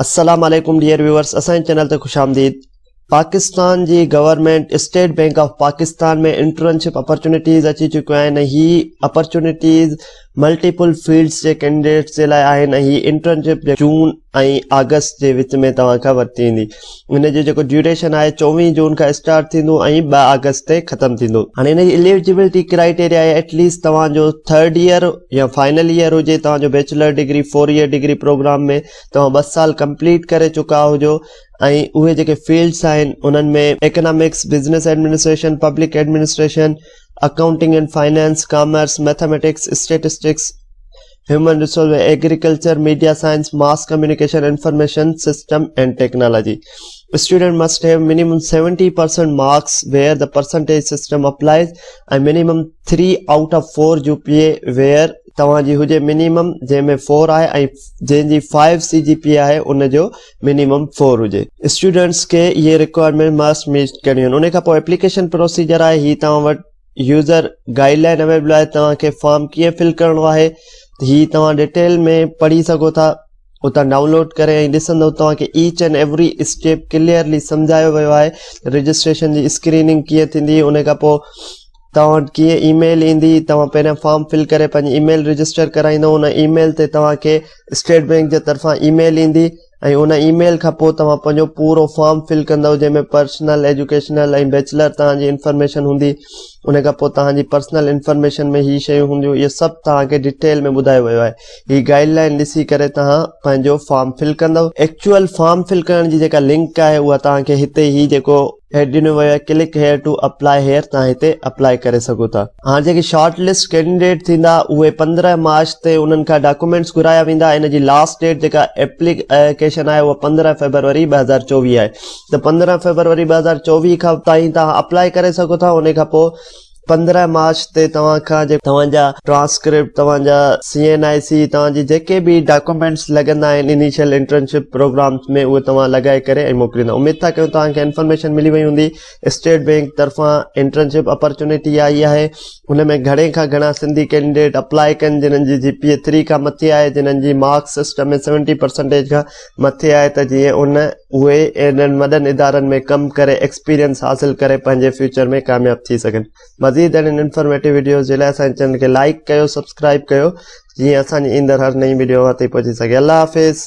Aslam dear viewers अस channel ते खुश आमदीद पाकिस्तान जी government state bank of Pakistan में इंटर्नशिप अपॉर्चुनिटीज़ अची चुक आहिनि अपॉर्चुनिटीज़ मल्टीपुल फील्ड्स जे कैंडिडेट्स जे लाइ आहिनि ऐं हीअ इंटर्नशिप जून ऐं अगस्त जे विच में तव्हां खां वरिती वेंदी हिन जो जेको ड्यूरेशन आहे चोवीह जून खां स्टार्ट थींदो ऐं ॿ आगस्ट ते ख़तमु थींदो हाणे हिन जी एलिजीबिलिटी क्राइटेरिया एटलीस्ट तव्हांजो थर्ड ईयर या फाइनल ईयर हुजे तव्हांजो bachelor degree four year degree program में तव्हां ॿ साल कंप्लीट करे चुका हुजो ऐं उहे जेके फील्ड्स आहिनि उन्हनि में economics business administration public administration accounting and finance, commerce, mathematics, statistics, human resources, agriculture, media science, mass communication, information system and technology. A student must have minimum 70% marks where the percentage system applies and minimum 3 out of 4 UPA where तव्हांजी हुजे minimum जंहिंमें four आहे ऐं जंहिंजी five C G P आहे उनजो minimum four हुजे students खे इहे रिक्वायरमेंट मस्ट मीट करणियूं आहिनि उनखां पोइ एप्लीकेशन प्रोसीजर आहे हीअ तव्हां वटि यूज़र गाइडलाइन अवेलेबल आहे तव्हांखे फॉर्म कीअं फिल करिणो आहे हीउ तव्हां डिटेल में पढ़ी सघो था उतां डाउनलोड करे ऐं ॾिसंदव तव्हां each and every step clearly समुझायो वियो आहे रजिस्ट्रेशन जी स्क्रीनिंग कीअं थींदी उन खां पोइ तव्हां वटि कीअं ईमेल ईंदी तव्हां पहिरां फॉर्म फिल करे पंहिंजी ईमेल रजिस्टर कराईंदव उन ईमेल ते तव्हांखे स्टेट बैंक जे तर्फ़ां ईमेल ईंदी ऐ हुन ईमेल खां पोइ तव्हां पंहिंजो पूरो फॉर्म फिल कंदव जंहिं पर्सनल एजुकेशनल ऐं बैचलर तव्हांजी इंफॉर्मेशन हूंदी उन खां पोइ तव्हांजी पर्सनल इंफॉर्मेशन में हीअ शयूं हूंदियूं इहे सभु तव्हांखे डिटेल में ॿुधायो वियो आहे हीअ गाइडलाइन ॾिसी करे तव्हां पंहिंजो फिल कंदव एक्चुअल फॉर्म फिल करण जी जेका लिंक आहे उहा तव्हां हिते ई जेको हेड ॾिनो वियो click here to apply here तव्हां हिते अप्लाई करे सघो था हाणे जेके शॉर्ट लिस्ट कैंडिडेट थींदा उहे पंद्रहं मार्च ते हुननि खां डॉक्यूमेंट्स घुराया वेंदा इन जी लास्ट डेट जेका एप्लीकेशन आहे उहा पंद्रहं फेबरवरी ॿ हज़ार चोवीह आहे त पंद्रहं फेबरवरी ॿ हज़ार चोवीह खां ताईं तव्हां अप्लाए करे सघो था उन खां पोइ पंद्रहं मार्च ते तव्हां खां जेका तव्हांजा ट्रांस्क्रिप्ट तव्हांजा सी एन आई सी तव्हांजी जेके बि डॉक्यूमेंट्स लॻंदा आहिनि इनिशियल इंटर्नशिप प्रोग्राम में उहे तव्हां लॻाए करे ऐं मोकिलींदा उमेद था कयूं तव्हांखे इन्फॉर्मेशन मिली वई हूंदी स्टेट बैंक तरफ़ां इंटर्नशिप अपॉर्चुनिटी आई आहे हुन में घणे खां घणा सिंधी कैंडिडेट अप्लाए कनि जिन्हनि जी जी पी ए थ्री खां मथे आहे जिन्हनि जी मार्क्स सिस्टम में सेवेंटी परसेंटेज खां मथे आहे त जीअं उन उहे इन्हनि वॾनि इदारनि में कमु करे एक्सपीरियंस हासिल करे पंहिंजे फ्यूचर में कामयाबु थी सघनि मज़ीद अहिड़ियुनि इंफॉर्मेटिव वीडियोज़ जे लाइ असांजे चैनल खे लाइक कयो सब्सक्राइब कयो जीअं असांजी ईंदड़ हर नई वीडियो वरिती पहुची सघे अलाह हाफ़िज़